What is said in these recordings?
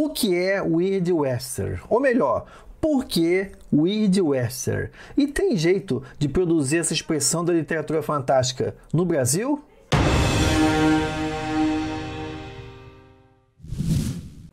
o que é Weird Wester, ou melhor, por que Weird Wester? E tem jeito de produzir essa expressão da literatura fantástica no Brasil?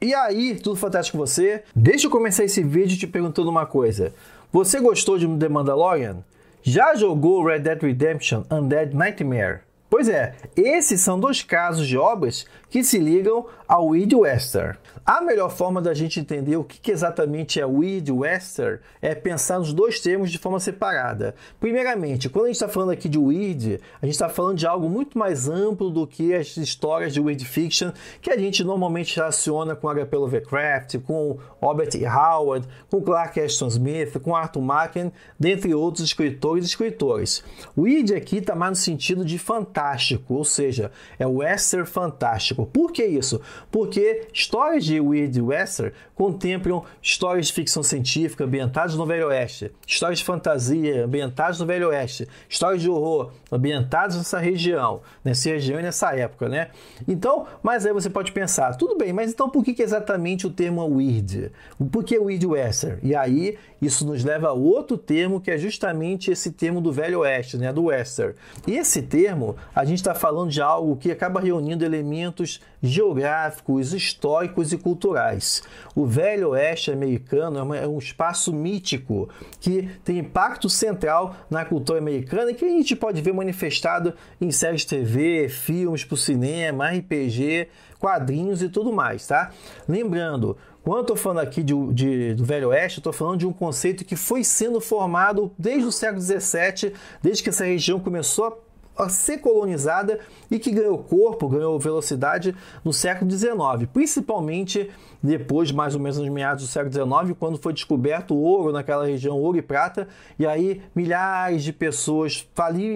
E aí, tudo fantástico com você? Deixa eu começar esse vídeo te perguntando uma coisa. Você gostou de The Mandalorian? Já jogou Red Dead Redemption Undead Nightmare? Pois é, esses são dois casos de obras que se ligam ao Western. A melhor forma da gente entender o que exatamente é Western é pensar nos dois termos de forma separada. Primeiramente, quando a gente está falando aqui de Weed, a gente está falando de algo muito mais amplo do que as histórias de Weed fiction que a gente normalmente relaciona com H.P. Lovecraft, com Robert E. Howard, com Clark Ashton Smith, com Arthur Macken, dentre outros escritores e escritores. Weed aqui está mais no sentido de fantasma fantástico, ou seja, é o western fantástico. Por que isso? Porque histórias de weird western contemplam histórias de ficção científica ambientadas no Velho Oeste, histórias de fantasia ambientadas no Velho Oeste, histórias de horror ambientadas nessa região, nessa região e nessa época, né? Então, mas aí você pode pensar, tudo bem, mas então por que, que exatamente o termo weird? Por que weird western? E aí isso nos leva a outro termo que é justamente esse termo do Velho Oeste, né, do Western. E esse termo, a gente está falando de algo que acaba reunindo elementos geográficos, históricos e culturais. O Velho Oeste americano é, é um espaço mítico que tem impacto central na cultura americana e que a gente pode ver manifestado em séries de TV, filmes para o cinema, RPG, quadrinhos e tudo mais, tá? Lembrando, quando eu tô falando aqui de, de, do Velho Oeste, eu tô falando de um conceito que foi sendo formado desde o século XVII, desde que essa região começou a ser colonizada e que ganhou corpo, ganhou velocidade no século XIX, principalmente depois, mais ou menos nos meados do século XIX, quando foi descoberto ouro naquela região, ouro e prata, e aí milhares de pessoas,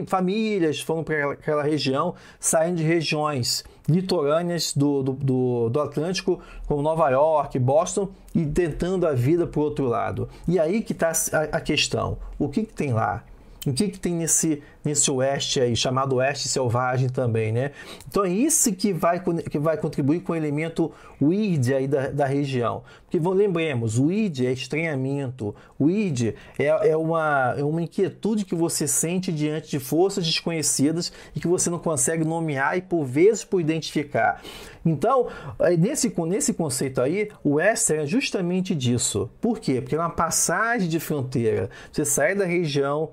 famílias foram para aquela região, saindo de regiões litorâneas do, do, do, Atlântico, como Nova York, Boston, e tentando a vida para o outro lado. E aí que está a, a questão, o que, que tem lá? o que, que tem nesse, nesse oeste aí, chamado oeste selvagem também, né? Então é isso que vai, que vai contribuir com o elemento weird aí da, da região. Porque vamos, lembremos, weird é estranhamento, weird é, é, uma, é uma inquietude que você sente diante de forças desconhecidas e que você não consegue nomear e por vezes por identificar. Então, é, nesse, nesse conceito aí, o oeste é justamente disso. Por quê? Porque é uma passagem de fronteira. Você sai da região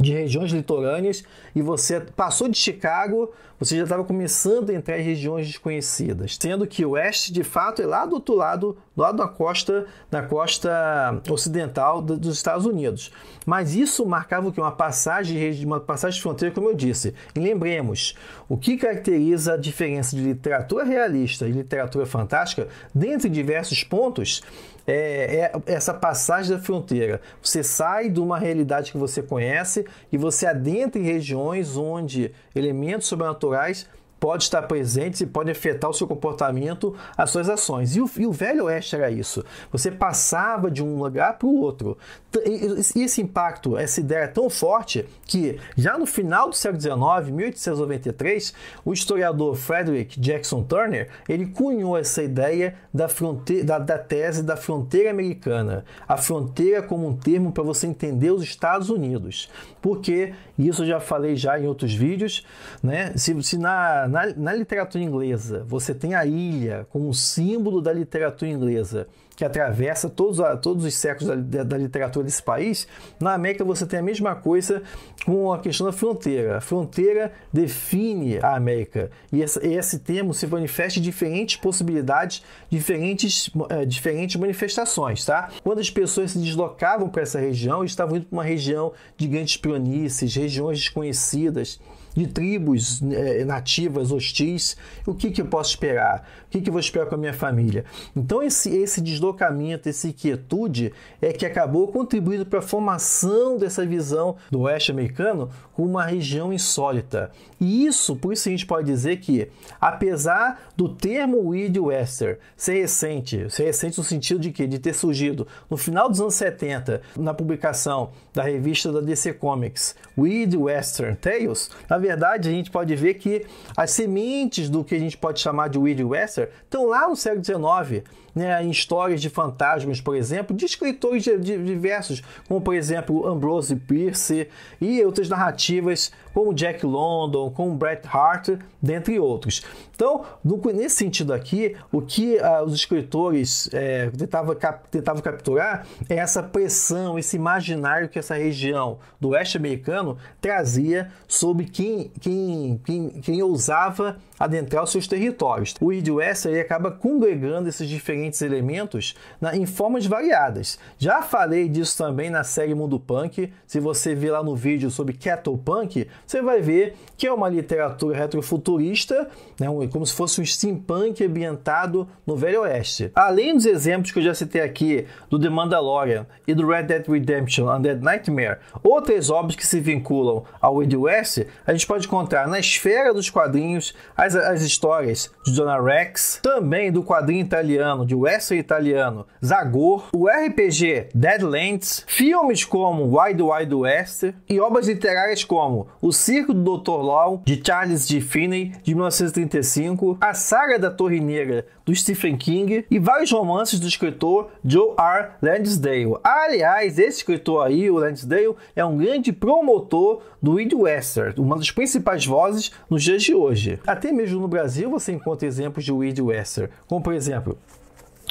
de regiões litorâneas e você passou de Chicago, você já estava começando a entrar em regiões desconhecidas, sendo que o oeste de fato é lá do outro lado, do lado da costa, da costa ocidental dos Estados Unidos. Mas isso marcava o que uma passagem de uma passagem de fronteira, como eu disse. E lembremos, o que caracteriza a diferença de literatura realista e literatura fantástica, dentre diversos pontos, é, é essa passagem da fronteira. Você sai de uma realidade que você conhece e você adentra em regiões onde elementos sobrenaturais pode estar presente e pode afetar o seu comportamento, as suas ações. E o, e o velho oeste era isso. Você passava de um lugar para o outro. E, e esse impacto, essa ideia é tão forte que já no final do século XIX, 1893, o historiador Frederick Jackson Turner ele cunhou essa ideia da, fronteira, da, da tese da fronteira americana. A fronteira como um termo para você entender os Estados Unidos. Porque, isso eu já falei já em outros vídeos, né? se, se na na, na literatura inglesa, você tem a ilha como símbolo da literatura inglesa que atravessa todos, todos os séculos da, da literatura desse país, na América você tem a mesma coisa com a questão da fronteira. A fronteira define a América e esse, esse termo se manifesta em diferentes possibilidades, diferentes, é, diferentes manifestações. Tá? Quando as pessoas se deslocavam para essa região, estavam indo para uma região de grandes planícies, regiões desconhecidas de tribos eh, nativas hostis, o que, que eu posso esperar? O que, que eu vou esperar com a minha família? Então, esse, esse deslocamento deslocamento, essa inquietude é que acabou contribuindo para a formação dessa visão do oeste americano como uma região insólita. E isso, por isso a gente pode dizer que, apesar do termo Weird Western ser recente, ser recente no sentido de que de ter surgido no final dos anos 70, na publicação da revista da DC Comics, Weird Western Tales, na verdade a gente pode ver que as sementes do que a gente pode chamar de Weird Western estão lá no século XIX, né, em histórias de fantasmas, por exemplo, de escritores de, de diversos, como por exemplo Ambrose Pierce e outras narrativas com Jack London, com Bret Hart, dentre outros. Então, no, nesse sentido aqui, o que ah, os escritores é, tentavam, cap, capturar é essa pressão, esse imaginário que essa região do oeste americano trazia sobre quem, quem, quem, quem ousava adentrar os seus territórios. O Id West aí acaba congregando esses diferentes elementos na, em formas variadas. Já falei disso também na série Mundo Punk. Se você vir lá no vídeo sobre Kettle Punk, você vai ver que é uma literatura retrofuturista, né, como se fosse um steampunk ambientado no Velho Oeste. Além dos exemplos que eu já citei aqui do The Mandalorian e do Red Dead Redemption Undead Nightmare, outras obras que se vinculam ao Wild West, a gente pode encontrar na esfera dos quadrinhos as, as histórias de Dona Rex, também do quadrinho italiano, de Western italiano, Zagor, o RPG Deadlands, filmes como Wild Wild West e obras literárias como Os Circo do Dr. Law, de Charles G. Finney, de 1935, A Saga da Torre Negra, do Stephen King, e vários romances do escritor Joe R. Lansdale. Aliás, esse escritor aí, o Lansdale, é um grande promotor do Wind Western, uma das principais vozes nos dias de hoje. Até mesmo no Brasil você encontra exemplos de Wind Western, como por exemplo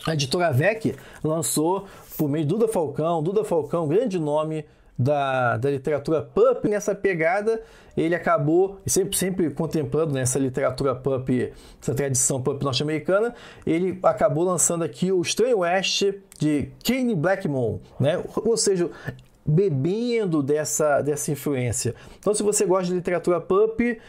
a editora VEC lançou, por meio do Duda Falcão, Duda Falcão, grande nome da, da literatura pop Nessa pegada, ele acabou, sempre, sempre contemplando nessa né, literatura pop essa tradição pop norte-americana, ele acabou lançando aqui o strange west de Kane Blackmon, né? Ou seja, bebendo dessa, dessa influência. Então, se você gosta de literatura pop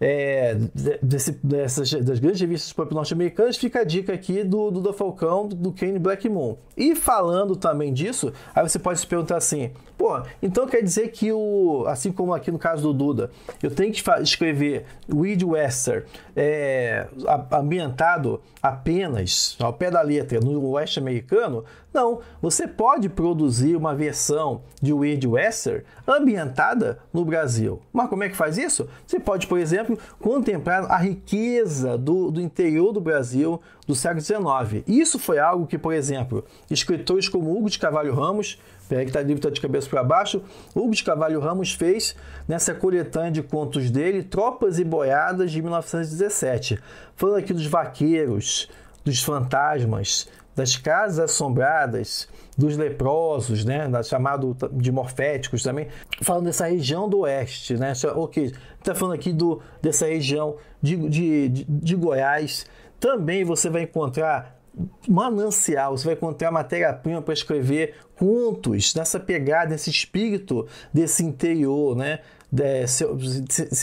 é, desse, dessas, das grandes revistas pop norte-americanas, fica a dica aqui do Duda Falcão, do Kane Black Moon. E falando também disso, aí você pode se perguntar assim, pô, então quer dizer que o, assim como aqui no caso do Duda, eu tenho que escrever Weed Wester é, ambientado apenas ao pé da letra no oeste americano? Não, você pode produzir uma versão de Weed Wester ambientada no Brasil. Mas como é que faz isso? Você pode, por exemplo, século, contemplaram a riqueza do, do interior do Brasil do século XIX. Isso foi algo que, por exemplo, escritores como Hugo de Carvalho Ramos, peraí que está livro tá de cabeça para baixo, Hugo de Carvalho Ramos fez nessa coletânea de contos dele, Tropas e Boiadas, de 1917, falando aqui dos vaqueiros, dos fantasmas, das casas assombradas, dos leprosos, né, chamado de morféticos também, falando dessa região do oeste, né, ok, está falando aqui do, dessa região de, de, de, de Goiás, também você vai encontrar manancial, você vai encontrar matéria-prima para escrever contos, nessa pegada, nesse espírito desse interior, né? é,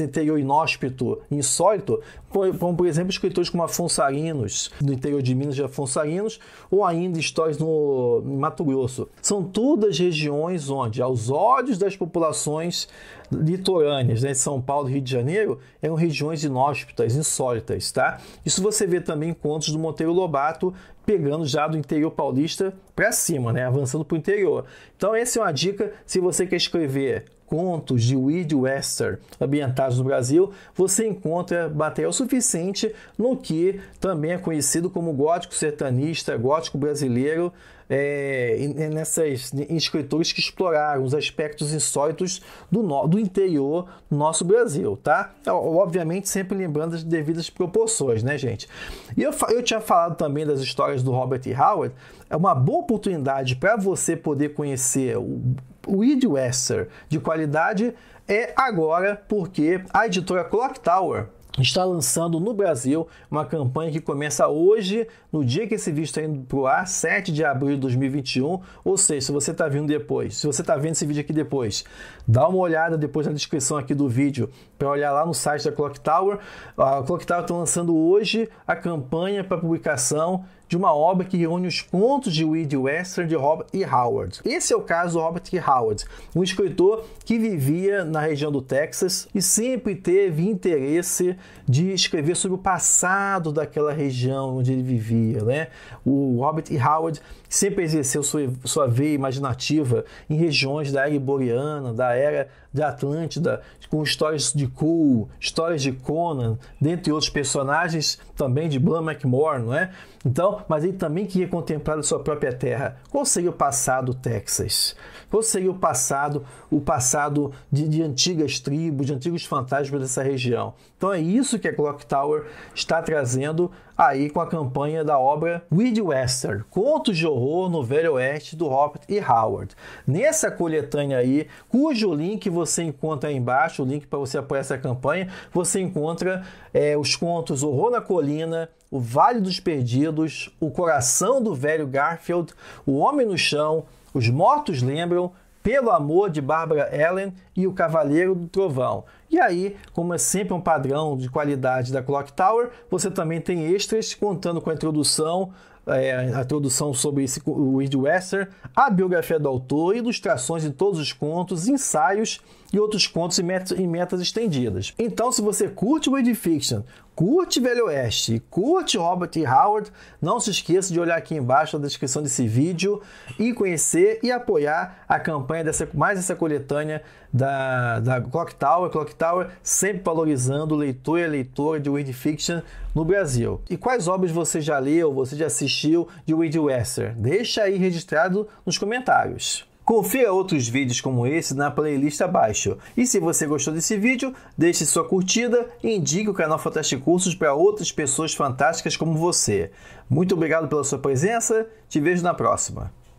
interior inóspito, insólito, como por exemplo escritores como Afonsarinos, do interior de Minas de Afonsarinos, ou ainda histórias no Mato Grosso. São todas regiões onde, aos olhos das populações litorâneas, né, São Paulo e Rio de Janeiro, eram regiões inóspitas, insólitas, tá? Isso você vê também em contos do Monteiro Lobato, pegando já do interior paulista para cima, né, avançando para o interior. Então essa é uma dica se você quer escrever contos de Weed Wester ambientados no Brasil, você encontra material suficiente no que também é conhecido como gótico sertanista, gótico brasileiro, é, nessas em escritores que exploraram os aspectos insólitos do, no, do interior do nosso Brasil, tá? Então, obviamente sempre lembrando as devidas proporções, né, gente? E eu, eu tinha falado também das histórias do Robert Howard, é uma boa oportunidade para você poder conhecer o, o Wester de qualidade é agora, porque a editora Clock Tower está lançando no Brasil uma campanha que começa hoje, no dia que esse vídeo está indo para o ar, 7 de abril de 2021. Ou seja, se você está vindo depois, se você está vendo esse vídeo aqui depois, dá uma olhada depois na descrição aqui do vídeo para olhar lá no site da Clock Tower. A Clock Tower está lançando hoje a campanha para publicação de uma obra que reúne os contos de Weed Western de Robert E. Howard. Esse é o caso do Robert E. Howard, um escritor que vivia na região do Texas e sempre teve interesse de escrever sobre o passado daquela região onde ele vivia. Né? O Robert E. Howard sempre exerceu sua, sua veia imaginativa em regiões da era iboriana, da era de Atlântida, com histórias de Cool, histórias de Conan, dentre outros personagens também de Blum McMorn, não é? Então, mas ele também queria contemplar a sua própria terra. Qual seria o passado Texas? Qual seria o passado, o passado de, de antigas tribos, de antigos fantasmas dessa região? Então é isso que a Clock Tower está trazendo aí com a campanha da obra Weird Western, Contos de Horror no Velho Oeste do Robert e Howard. Nessa coletânea aí, cujo link você você encontra aí embaixo o link para você apoiar essa campanha. Você encontra é, os contos Horror na Colina, O Vale dos Perdidos, O Coração do Velho Garfield, O Homem no Chão, Os Mortos Lembram, pelo Amor de Barbara Ellen e O Cavaleiro do Trovão. E aí, como é sempre um padrão de qualidade da Clock Tower, você também tem extras contando com a introdução é, a introdução sobre esse, o Ed Wester, a biografia do autor, ilustrações de todos os contos, ensaios e outros contos e metas, e metas estendidas. Então, se você curte Ed Fiction, curte Velho Oeste e curte Robert E. Howard, não se esqueça de olhar aqui embaixo na descrição desse vídeo e conhecer e apoiar a campanha dessa mais essa coletânea da, da Clock Tower. Clock Tower sempre valorizando o leitor e a leitora de Weird Fiction no Brasil. E quais obras você já leu, você já assistiu? assistiu de Weed Wester? Deixa aí registrado nos comentários. Confia outros vídeos como esse na playlist abaixo. E se você gostou desse vídeo, deixe sua curtida e indique o canal Fantastic Cursos para outras pessoas fantásticas como você. Muito obrigado pela sua presença, te vejo na próxima.